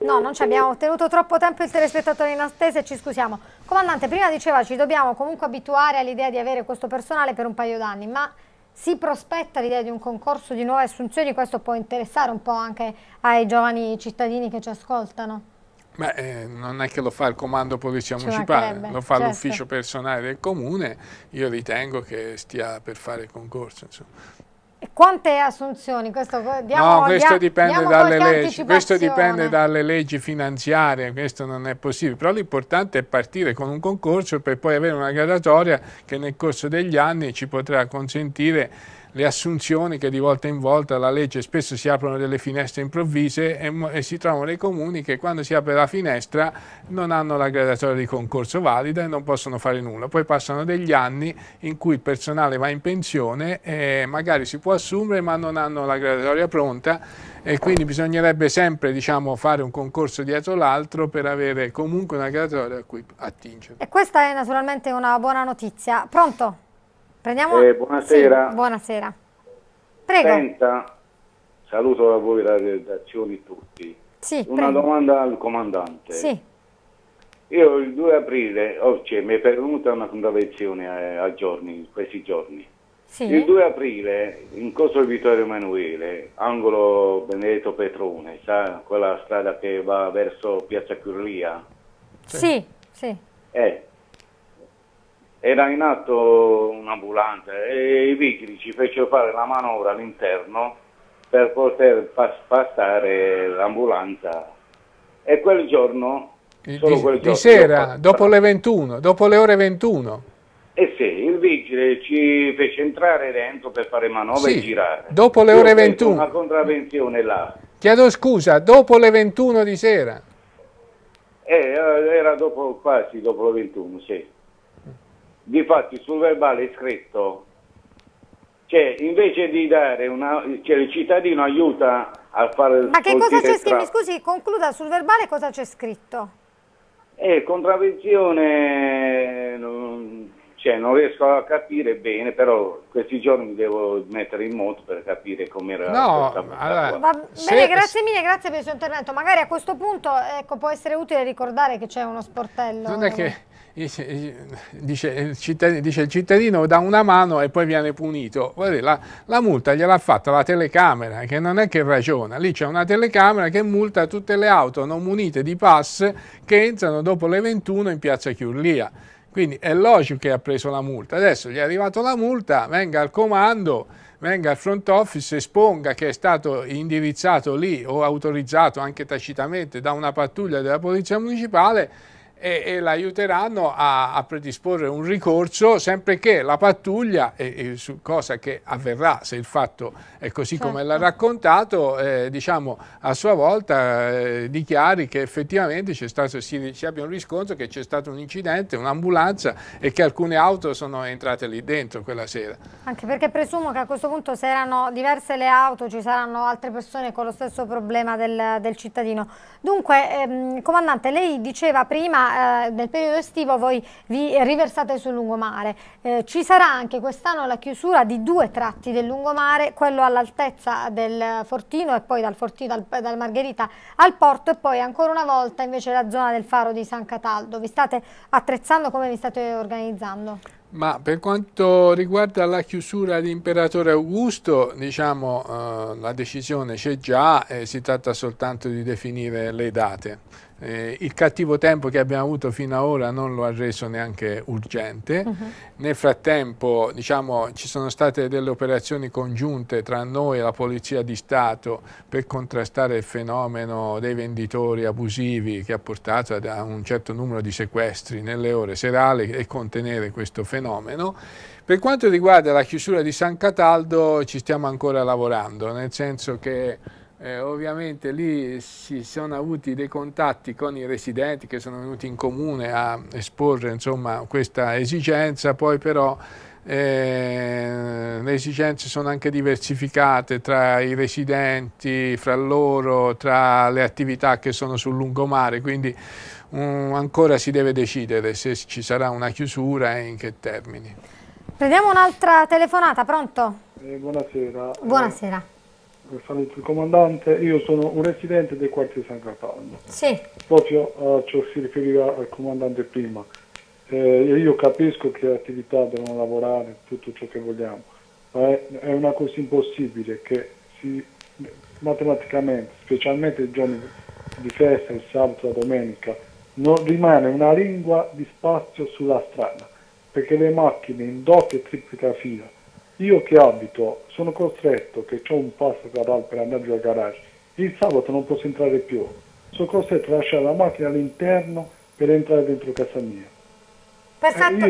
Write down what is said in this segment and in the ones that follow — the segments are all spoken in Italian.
No, non ci abbiamo tenuto troppo tempo il telespettatore in attesa e ci scusiamo. Comandante, prima diceva ci dobbiamo comunque abituare all'idea di avere questo personale per un paio d'anni, ma si prospetta l'idea di un concorso di nuove assunzioni, questo può interessare un po' anche ai giovani cittadini che ci ascoltano. Beh, eh, non è che lo fa il comando polizia Ci municipale, lo fa certo. l'ufficio personale del comune, io ritengo che stia per fare il concorso. Insomma. E quante assunzioni? Questo, diamo, no, questo, dia, dipende questo, dipende dalle leggi, finanziarie, questo non è possibile, però l'importante è partire con un concorso per poi avere una gradatoria che nel corso degli anni ci potrà consentire le assunzioni che di volta in volta la legge spesso si aprono delle finestre improvvise e, e si trovano dei comuni che quando si apre la finestra non hanno la gradatoria di concorso valida e non possono fare nulla. Poi passano degli anni in cui il personale va in pensione e magari si può assumere ma non hanno la gradatoria pronta e quindi bisognerebbe sempre diciamo, fare un concorso dietro l'altro per avere comunque una gradatoria a cui attingere. E questa è naturalmente una buona notizia. Pronto? Prendiamo... Eh, buonasera. Sì, buonasera. Prego. Senta, saluto a voi la redazione tutti. Sì, Una prego. domanda al comandante. Sì. Io il 2 aprile, oggi oh, cioè, mi è pervenuta una convenzione a, eh, a giorni, questi giorni. Sì. Il 2 aprile, in corso Vittorio Emanuele, angolo Benedetto Petrone, sa quella strada che va verso Piazza Curlia? Sì, sì. Eh, era in atto un'ambulanza e i vigili ci fecero fare la manovra all'interno per poter pas passare l'ambulanza e quel giorno eh, solo di, quel giorno di sera, dopo le, 21, dopo le ore 21 eh sì, il vigile ci fece entrare dentro per fare manovra sì, e girare dopo le Io ore 21 una contravvenzione là chiedo scusa, dopo le 21 di sera eh, eh, era dopo, quasi dopo le 21, sì di Difatti sul verbale è scritto, cioè invece di dare una, cioè il cittadino aiuta a fare il Ma che cosa c'è scritto? Mi scusi, concluda sul verbale cosa c'è scritto? Eh, contravvenzione cioè, non riesco a capire bene, però questi giorni mi devo mettere in moto per capire com'era. No, allora, Va bene, grazie mille, grazie per il suo intervento. Magari a questo punto ecco, può essere utile ricordare che c'è uno sportello. Non è che eh, dice il, cittadino, dice il cittadino dà una mano e poi viene punito. la, la, multa gliel'ha fatta la telecamera, che non è che ragiona. Lì c'è una telecamera che multa tutte le auto non munite di pass che entrano dopo le 21 in piazza Chiurlia. Quindi è logico che ha preso la multa. Adesso gli è arrivata la multa, venga al comando, venga al front office, esponga che è stato indirizzato lì o autorizzato anche tacitamente da una pattuglia della Polizia Municipale e, e l'aiuteranno a, a, predisporre un ricorso sempre che la pattuglia, e, e cosa che avverrà se il fatto è così certo. come l'ha raccontato, eh, diciamo a sua volta eh, dichiari che effettivamente stato, si, si, abbia un riscontro, che c'è stato un incidente, un'ambulanza e che alcune auto sono entrate lì dentro quella sera. Anche perché presumo che a questo punto se erano diverse le auto ci saranno altre persone con lo stesso problema del, del cittadino. Dunque, ehm, comandante, lei diceva prima eh, nel periodo estivo voi vi riversate sul lungomare. Eh, ci sarà anche quest'anno la chiusura di due tratti del lungomare, quello all'altezza del Fortino e poi dal Fortino al, dal Margherita al Porto e poi ancora una volta invece la zona del faro di San Cataldo. Vi state attrezzando come vi state organizzando? Ma per quanto riguarda la chiusura di Imperatore Augusto, diciamo eh, la decisione c'è già e si tratta soltanto di definire le date. Eh, il cattivo tempo che abbiamo avuto fino ad ora non lo ha reso neanche urgente. Uh mhm. -huh. Nel frattempo diciamo, ci sono state delle operazioni congiunte tra noi e la Polizia di Stato per contrastare il fenomeno dei venditori abusivi che ha portato a un certo numero di sequestri nelle ore serali e contenere questo fenomeno. Per quanto riguarda la chiusura di San Cataldo ci stiamo ancora lavorando, nel senso che eh, ovviamente lì si sono avuti dei contatti con i residenti che sono venuti in comune a esporre insomma, questa esigenza, poi però eh, le esigenze sono anche diversificate tra i residenti, fra loro, tra le attività che sono sul lungomare, quindi um, ancora si deve decidere se ci sarà una chiusura e in che termini. Prendiamo un'altra telefonata, pronto? Eh, buonasera. Buonasera saluto il comandante, io sono un residente del quartiere San Cataldo. Sì. Proprio a ciò si riferiva al comandante prima. Eh, io capisco che le attività devono lavorare, tutto ciò che vogliamo, ma è, è una cosa impossibile che si, matematicamente, specialmente i giorni di festa, il sabato, la domenica, non rimane una lingua di spazio sulla strada, perché le macchine in doppia e triplica fila io che abito sono costretto, che ho un passo pedal per andare giù al garage, il sabato non posso entrare più, sono costretto a lasciare la macchina all'interno per entrare dentro casa mia. Perfetto.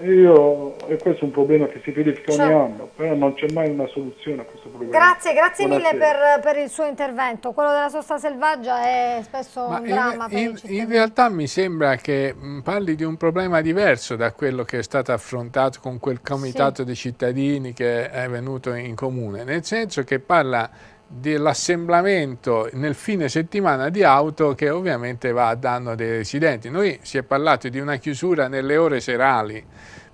Eh, io, io, e questo è un problema che si verifica cioè. ogni certo. anno, però non c'è mai una soluzione a questo problema. Grazie, grazie Buonasera. mille per, per, il suo intervento. Quello della sosta selvaggia è spesso Ma un dramma. In, in, in realtà mi sembra che mm, parli di un problema diverso da quello che è stato affrontato con quel comitato sì. di cittadini che è venuto in comune, nel senso che parla dell'assemblamento nel fine settimana di auto che ovviamente va a danno dei residenti. Noi si è parlato di una chiusura nelle ore serali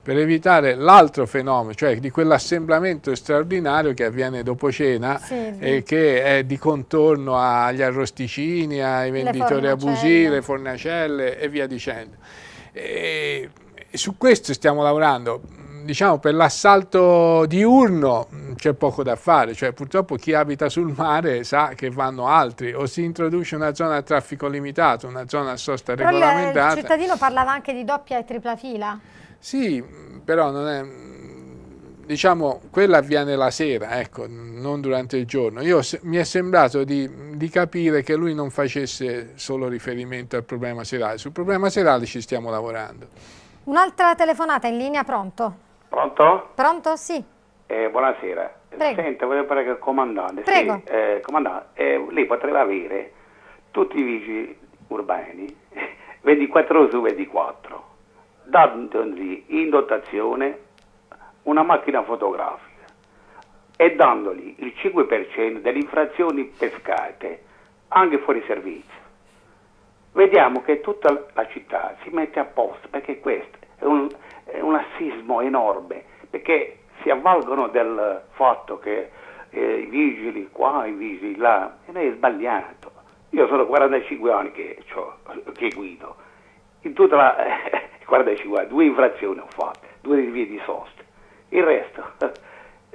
per evitare l'altro fenomeno, cioè di quell'assemblamento straordinario che avviene dopo cena sì, e eh, che è di contorno agli arrosticini, ai venditori abusivi, alle fornacelle e via dicendo. E su questo stiamo lavorando diciamo, per l'assalto diurno mm, c'è poco da fare, cioè purtroppo chi abita sul mare sa che vanno altri, o si introduce una zona a traffico limitato, una zona a sosta Però regolamentata. Il cittadino parlava anche di doppia e tripla fila. Sì, però non è, diciamo, quella avviene la sera, ecco, non durante il giorno. Io, mi è sembrato di, di, capire che lui non facesse solo riferimento al problema serale. Sul problema serale ci stiamo lavorando. Un'altra telefonata in linea, pronto? Pronto? Pronto, sì. Eh, buonasera. Prego. Senta, volevo parlare con il comandante. Prego. Sì, eh, comandante, eh, lei potrebbe avere tutti i vigili urbani 24 ore su 24, dandogli in dotazione una macchina fotografica e dandogli il 5% delle infrazioni pescate anche fuori servizio. Vediamo che tutta la città si mette a posto perché questo è un, un assismo enorme, perché si avvalgono del fatto che eh, i vigili qua, i vigili là, e noi è sbagliato. Io sono 45 anni che, che guido, in tutta la, eh, 45 anni, due infrazioni ho fatto, due vie di sosta, il resto,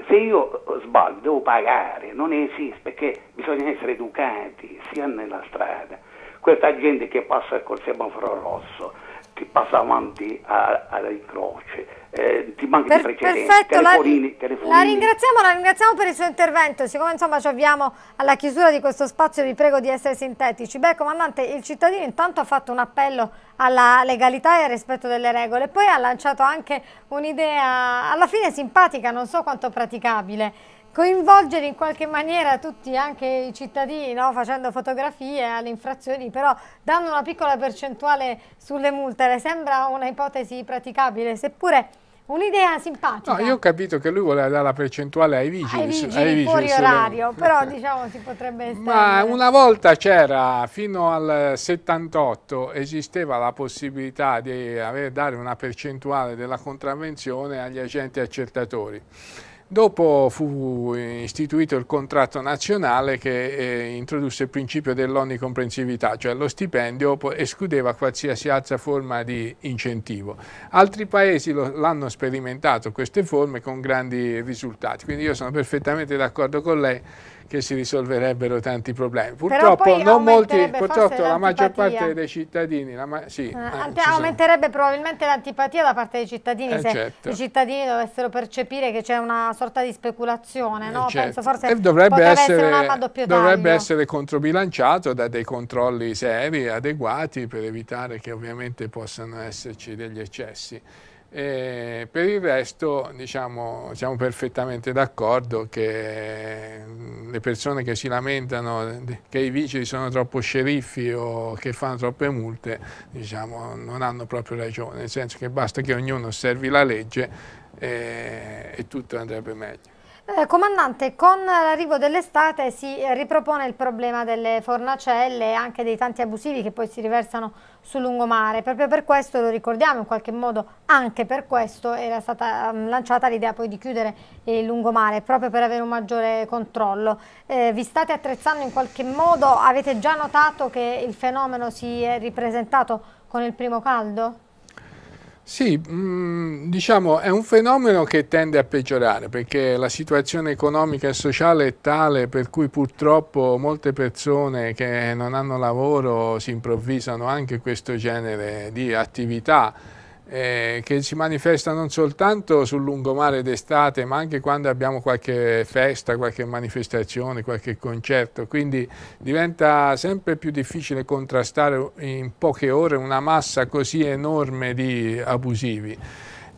se io sbaglio devo pagare, non esiste perché bisogna essere educati sia nella strada, questa gente che passa col semaforo rosso, che passa avanti alla croce, eh, ti manca per, di precedenti, perfetto, telefonini, la, telefonini. La ringraziamo, la ringraziamo per il suo intervento, siccome insomma ci avviamo alla chiusura di questo spazio vi prego di essere sintetici. Beh comandante, il cittadino intanto ha fatto un appello alla legalità e al rispetto delle regole, poi ha lanciato anche un'idea alla fine simpatica, non so quanto praticabile, coinvolgere in qualche maniera tutti, anche i cittadini, no? facendo fotografie alle infrazioni, però dando una piccola percentuale sulle multe, le sembra una ipotesi praticabile, seppure un'idea simpatica. No, io ho capito che lui voleva dare la percentuale ai vigili, ai vigili, ai vigili fuori orario, le... però diciamo si potrebbe essere. Ma una volta c'era, fino al 78, esisteva la possibilità di avere, dare una percentuale della contravvenzione agli agenti accertatori. Dopo fu istituito il contratto nazionale che eh, introdusse il principio dell'onnicomprensività, cioè lo stipendio escludeva qualsiasi altra forma di incentivo. Altri paesi l'hanno sperimentato queste forme con grandi risultati, quindi io sono perfettamente d'accordo con lei che si risolverebbero tanti problemi. Purtroppo, non molti, purtroppo la maggior parte dei cittadini... La sì, ah, eh, aumenterebbe sono. probabilmente l'antipatia da parte dei cittadini eh, se certo. i cittadini dovessero percepire che c'è una sorta di speculazione, eh, no? certo. Penso forse dovrebbe, essere, essere, un'arma a doppio dovrebbe essere controbilanciato da dei controlli seri, adeguati, per evitare che ovviamente possano esserci degli eccessi. E per il resto diciamo, siamo perfettamente d'accordo che mm, le persone che si lamentano che i vigili sono troppo sceriffi o che fanno troppe multe diciamo, non hanno proprio ragione, nel senso che basta che ognuno osservi la legge e, e tutto andrebbe meglio. Eh, comandante, con l'arrivo dell'estate si ripropone il problema delle fornacelle e anche dei tanti abusivi che poi si riversano sul lungomare. Proprio per questo, lo ricordiamo, in qualche modo anche per questo era stata um, lanciata l'idea poi di chiudere il lungomare, proprio per avere un maggiore controllo. Eh, vi state attrezzando in qualche modo? Avete già notato che il fenomeno si è ripresentato con il primo caldo? Sì, mm, diciamo è un fenomeno che tende a peggiorare perché la situazione economica e sociale è tale per cui purtroppo molte persone che non hanno lavoro si improvvisano anche questo genere di attività eh, che si manifesta non soltanto sul lungomare d'estate, ma anche quando abbiamo qualche festa, qualche manifestazione, qualche concerto. Quindi diventa sempre più difficile contrastare in poche ore una massa così enorme di abusivi.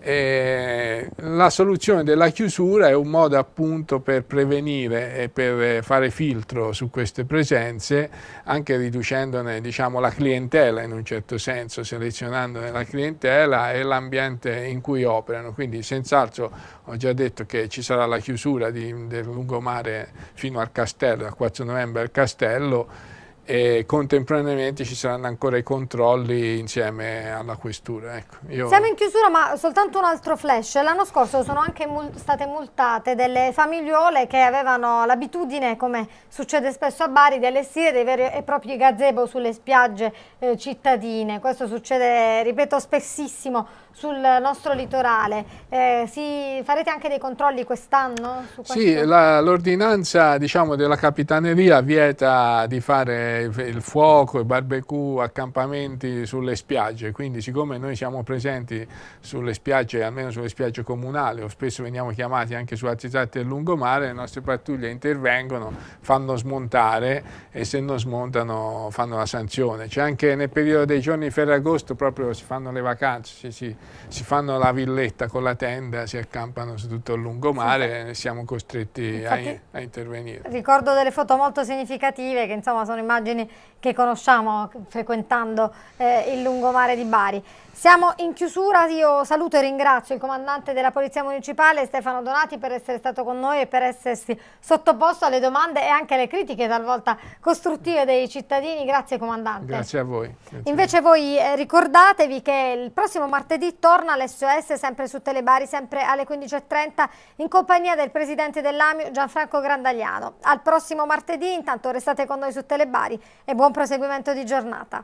Eh, la soluzione della chiusura è un modo appunto per prevenire e per fare filtro su queste presenze, anche riducendone diciamo, la clientela in un certo senso, selezionandone la clientela e l'ambiente in cui operano. Quindi senz'altro ho già detto che ci sarà la chiusura di, del lungomare fino al castello, a 4 novembre al castello e contemporaneamente ci saranno ancora i controlli insieme alla questura. Ecco, io... Siamo in chiusura ma soltanto un altro flash, l'anno scorso sono anche mul state multate delle famigliuole che avevano l'abitudine, come succede spesso a Bari, di allestire dei veri e propri gazebo sulle spiagge eh, cittadine, questo succede, ripeto, spessissimo sul nostro litorale. Eh, si, farete anche dei controlli quest'anno? Sì, l'ordinanza diciamo, della Capitaneria vieta di fare il fuoco, i barbecue, accampamenti sulle spiagge, quindi siccome noi siamo presenti sulle spiagge, almeno sulle spiagge comunali o spesso veniamo chiamati anche su altri tratti del lungomare, le nostre pattuglie intervengono, fanno smontare e se non smontano fanno la sanzione. C'è anche nel periodo dei giorni Ferragosto proprio si fanno le vacanze, si, si, si fanno la villetta con la tenda, si accampano su tutto il lungomare e siamo costretti Infatti, a, a intervenire. Ricordo delle foto molto significative che insomma sono immagini immagini che conosciamo frequentando eh, il lungomare di Bari. Siamo in chiusura, io saluto e ringrazio il comandante della Polizia Municipale Stefano Donati per essere stato con noi e per essersi sottoposto alle domande e anche alle critiche talvolta costruttive dei cittadini. Grazie comandante. Grazie a voi. Grazie Invece voi eh, ricordatevi che il prossimo martedì torna l'SOS sempre su Telebari, sempre alle 15.30 in compagnia del presidente dell'AMIO Gianfranco Grandagliano. Al prossimo martedì intanto restate con noi su Telebari e buon proseguimento di giornata.